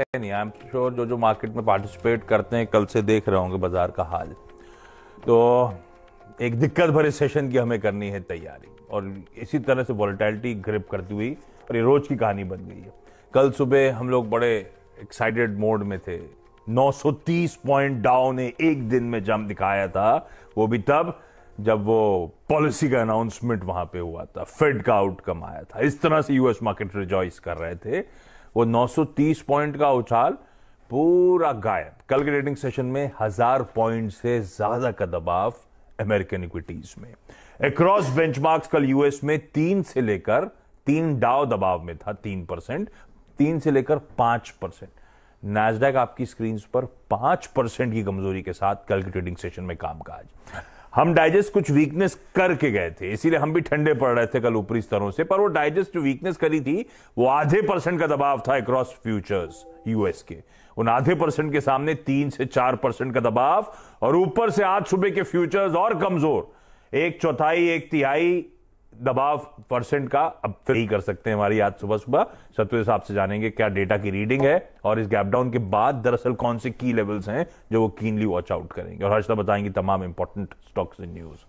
है नहीं I am sure जो जो मार्केट में पार्टिसिपेट करते हैं कल से देख रहे होंगे बाजार का हाल तो एक दिक्कत भरे सेशन की हमें करनी है तैयारी और इसी तरह से वॉलिटैलिटी ग्रिप करती हुई और ये रोज की कहानी बन गई है कल सुबह हम लोग बड़े एक्साइटेड मोड में थे 930 पॉइंट डाउन ने एक दिन में जम दिखाया था वो भी तब जब वो पॉलिसी का अनाउंसमेंट वहां पे हुआ था फेड का आउटकम आया था इस तरह से यूएस मार्केट रिजॉइस कर रहे थे वो 930 पॉइंट का उछाल पूरा गायब कल के ट्रेडिंग सेशन में हजार पॉइंट से ज्यादा का दबाव अमेरिकन इक्विटीज में अक्रॉस बेंचमार्क्स कल यूएस में तीन से लेकर तीन डाव दबाव में था तीन परसेंट तीन से लेकर पांच परसेंट नैसडेक आपकी स्क्रीन पर पांच परसेंट की कमजोरी के साथ कल के ट्रेडिंग सेशन में कामकाज हम डाइजेस्ट कुछ वीकनेस करके गए थे इसीलिए हम भी ठंडे पड़ रहे थे कल ऊपरी स्तरों से पर वो डाइजेस्ट जो वीकनेस करी थी वो आधे परसेंट का दबाव था अक्रॉस फ्यूचर्स यूएस के उन आधे परसेंट के सामने तीन से चार परसेंट का दबाव और ऊपर से आज सुबह के फ्यूचर्स और कमजोर एक चौथाई एक तिहाई दबाव परसेंट का अब फिर ही कर सकते हैं हमारी आज सुबह सुबह सत्य साहब से जानेंगे क्या डेटा की रीडिंग है और इस गैप डाउन के बाद दरअसल कौन से की लेवल्स हैं जो वो कीनली वॉच आउट करेंगे और हर्षदा बताएंगे तमाम इंपॉर्टेंट स्टॉक्स इन न्यूज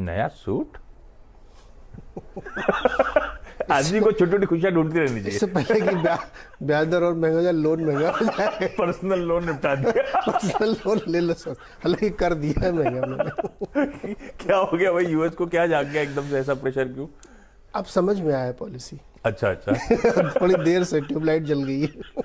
नया सूट आदमी को छोटी छोटी खुशियां ढूंढती रहनी चाहिए इससे पहले कि ब्याज दर और महंगा जाए लोन महंगा हो जाए पर्सनल लोन निपटा दिया पर्सनल लोन ले लो सर हालांकि कर दिया है महंगा मैंने क्या हो गया भाई यूएस को क्या जाग गया एकदम से ऐसा प्रेशर क्यों अब समझ में आया पॉलिसी अच्छा अच्छा थोड़ी देर से ट्यूबलाइट जल गई है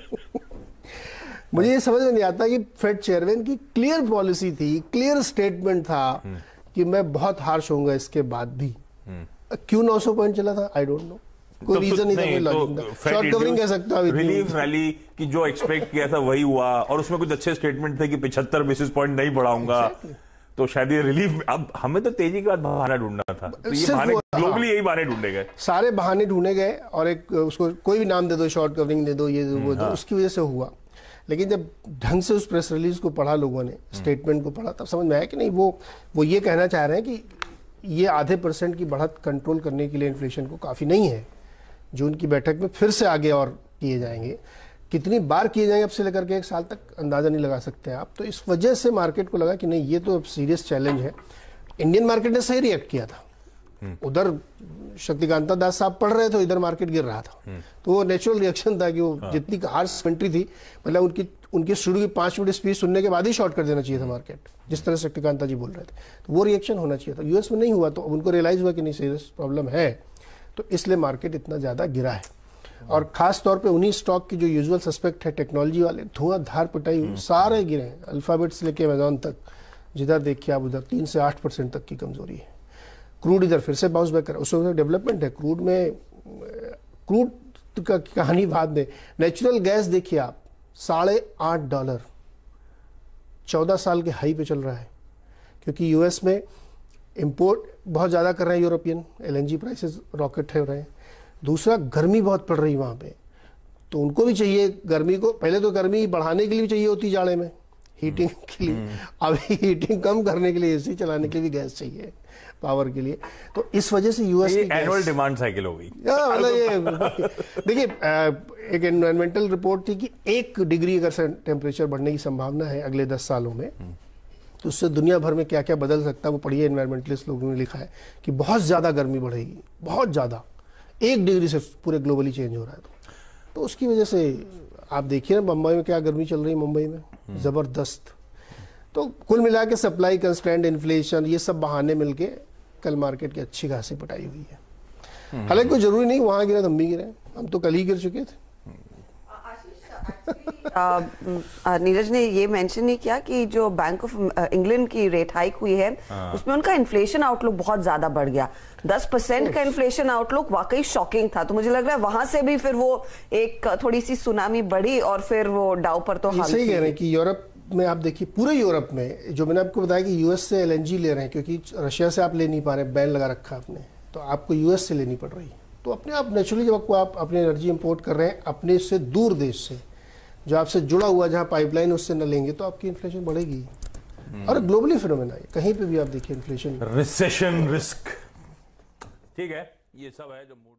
मुझे ये समझ में नहीं आता कि फेड चेयरमैन की क्लियर पॉलिसी थी क्लियर स्टेटमेंट था हम्म। कि मैं बहुत हार्श होऊंगा इसके बाद भी हम्म। क्यों 900 पॉइंट चला था आई डोंट नो कोई तो रीजन नहीं शॉर्ट कवरिंग तो कह सकता रिलीफ जो एक्सपेक्ट किया था वही हुआ और उसमें कुछ अच्छे स्टेटमेंट थे कि पिछहत्तर बेसिस पॉइंट नहीं बढ़ाऊंगा तो शायद ये रिलीफ अब हमें तो तेजी के बाद बहाना ढूंढना था तो ये ग्लोबली हाँ। यही बहाने ढूंढे गए सारे बहाने ढूंढे गए और एक उसको कोई भी नाम दे दो शॉर्ट कवरिंग दे दो ये दो वो हाँ। दो उसकी वजह से हुआ लेकिन जब ढंग से उस प्रेस रिलीज को पढ़ा लोगों ने स्टेटमेंट हम्म। को पढ़ा तब समझ में आया कि नहीं वो वो ये कहना चाह रहे हैं कि ये आधे परसेंट की बढ़त कंट्रोल करने के लिए इन्फ्लेशन को काफ़ी नहीं है जून की बैठक में फिर से आगे और किए जाएंगे कितनी बार किए जाएंगे अब से लेकर के एक साल तक अंदाज़ा नहीं लगा सकते आप तो इस वजह से मार्केट को लगा कि नहीं ये तो अब सीरियस चैलेंज है इंडियन मार्केट ने सही रिएक्ट किया था हम्म। उधर शक्तिकांता दास साहब पढ़ रहे थे इधर मार्केट गिर रहा था हम्म। तो वो नेचुरल रिएक्शन था कि वो हाँ। जितनी हार्स कंट्री थी मतलब उनकी उनकी शुरू की पांच मिनट स्पीच सुनने के बाद ही शॉर्ट कर देना चाहिए था मार्केट जिस तरह शक्तिकांता जी बोल रहे थे तो वो रिएक्शन होना चाहिए था यूएस में नहीं हुआ तो उनको रियलाइज हुआ कि नहीं सीरियस प्रॉब्लम है तो इसलिए मार्केट इतना ज़्यादा गिरा है और खास तौर पे उन्हीं स्टॉक की जो यूजुअल सस्पेक्ट है टेक्नोलॉजी वाले धुआंधार पिटाई हम्म। सारे गिरे हैं अल्फ़ाबेट से लेके अमेजोन तक जिधर देखिए आप उधर तीन से आठ परसेंट तक की कमजोरी है क्रूड इधर फिर से बाउंस बैक कर उस वक्त डेवलपमेंट है क्रूड में क्रूड का कहानी बाद में नेचुरल गैस देखिए आप साढ़े आठ डॉलर चौदह साल के हाई पे चल रहा है क्योंकि यूएस में इम्पोर्ट बहुत ज़्यादा कर रहे हैं यूरोपियन एलएनजी प्राइसेस रॉकेट हो रहे हैं दूसरा गर्मी बहुत पड़ रही वहाँ पे तो उनको भी चाहिए गर्मी को पहले तो गर्मी बढ़ाने के लिए भी चाहिए होती जाड़े में हीटिंग हम्म। के लिए हम्म। अभी हीटिंग कम करने के लिए सी चलाने के लिए गैस चाहिए पावर के लिए तो इस वजह से यूएस की एनुअल डिमांड साइकिल हो गई मतलब ये देखिए एक एनवायरमेंटल रिपोर्ट थी कि एक डिग्री अगर टेम्परेचर बढ़ने की संभावना है अगले दस सालों में हम्म। तो उससे दुनिया भर में क्या क्या बदल सकता है वो पढ़िए इन्वायरमेंटलिस्ट लोगों ने लिखा है कि बहुत ज़्यादा गर्मी बढ़ेगी बहुत ज़्यादा एक डिग्री से पूरे ग्लोबली चेंज हो रहा है तो।, तो उसकी वजह से आप देखिए ना मुंबई में क्या गर्मी चल रही है मुंबई में हम्म। ज़बरदस्त तो कुल मिला के सप्लाई कंस्टेंट इन्फ्लेशन ये सब बहाने मिलके कल मार्केट की अच्छी खासी पटाई हुई है हम्म। हालांकि कोई जरूरी नहीं वहाँ गिरा तो हम भी गिरे हम तो कल ही गिर चुके थे नीरज ने ये मेंशन नहीं किया कि जो बैंक ऑफ इंग्लैंड की रेट हाइक हुई है हाँ। उसमें उनका इन्फ्लेशन आउटलुक बहुत ज्यादा बढ़ गया दस परसेंट का इन्फ्लेशन आउटलुक वाकई शॉकिंग था तो मुझे लग रहा है वहां से भी फिर वो एक थोड़ी सी सुनामी बढ़ी और फिर वो डाउ पर तो सही कह रहे हैं कि यूरोप में आप देखिए पूरे यूरोप में जो मैंने आपको बताया कि यूएस से एल ले रहे हैं क्योंकि रशिया से आप ले नहीं पा रहे बैन लगा रखा आपने तो आपको यूएस से लेनी पड़ रही तो अपने आप नेचुरली जब आपको आप अपनी एनर्जी इंपोर्ट कर रहे हैं अपने से दूर देश से जो आपसे जुड़ा हुआ जहाँ पाइपलाइन उससे न लेंगे तो आपकी इन्फ्लेशन बढ़ेगी हम्म। और ग्लोबली फिनोमेना है कहीं पे भी आप देखिए इन्फ्लेशन रिसेशन रिस्क ठीक है ये सब है जो मूड